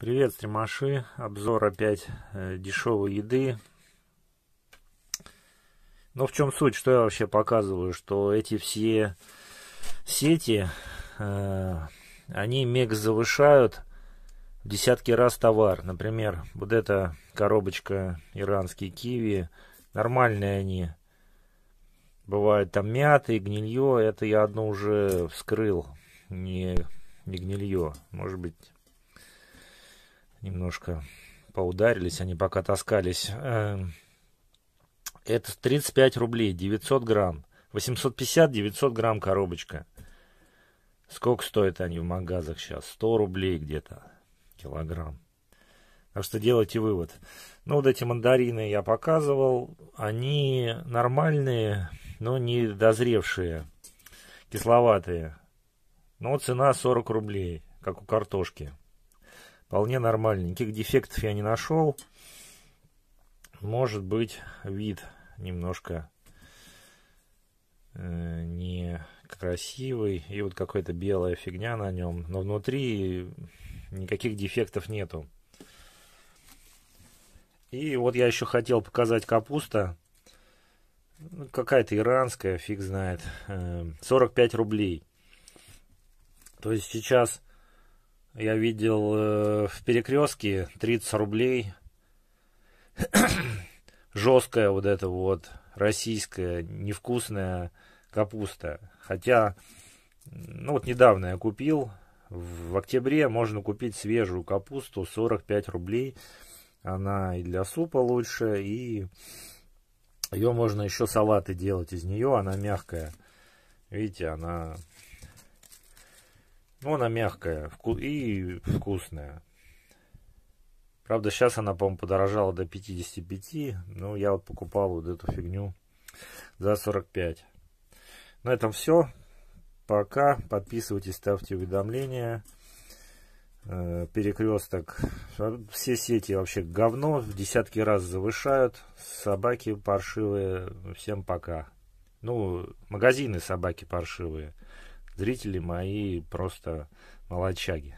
Привет, стримаши. Обзор опять э, дешевой еды. Но в чем суть, что я вообще показываю, что эти все сети, э, они мег завышают в десятки раз товар. Например, вот эта коробочка иранские киви, нормальные они. Бывают там мяты, гнилье, это я одно уже вскрыл, не, не гнилье. Может быть, немножко поударились, они пока таскались. Эм, это 35 рублей, 900 грамм. 850-900 грамм коробочка. Сколько стоят они в магазах сейчас? 100 рублей где-то килограмм. Так что делайте вывод. Ну, вот эти мандарины я показывал. Они нормальные, но не дозревшие. Кисловатые. Но цена 40 рублей, как у картошки вполне нормально. Никаких дефектов я не нашел. Может быть, вид немножко э, не красивый. И вот какая-то белая фигня на нем. Но внутри никаких дефектов нету. И вот я еще хотел показать капуста. Ну, какая-то иранская, фиг знает. 45 э, рублей. То есть сейчас я видел э, в перекрестке 30 рублей. Жесткая вот эта вот российская невкусная капуста. Хотя, ну вот недавно я купил, в октябре можно купить свежую капусту 45 рублей. Она и для супа лучше, и ее можно еще салаты делать из нее, она мягкая. Видите, она ну Она мягкая и вкусная. Правда, сейчас она, по-моему, подорожала до 55. Ну я вот покупал вот эту фигню за 45. На этом все. Пока. Подписывайтесь, ставьте уведомления. Э, Перекресток. Все сети вообще говно. В десятки раз завышают. Собаки паршивые. Всем пока. Ну, магазины собаки паршивые. Зрители мои просто молодчаги.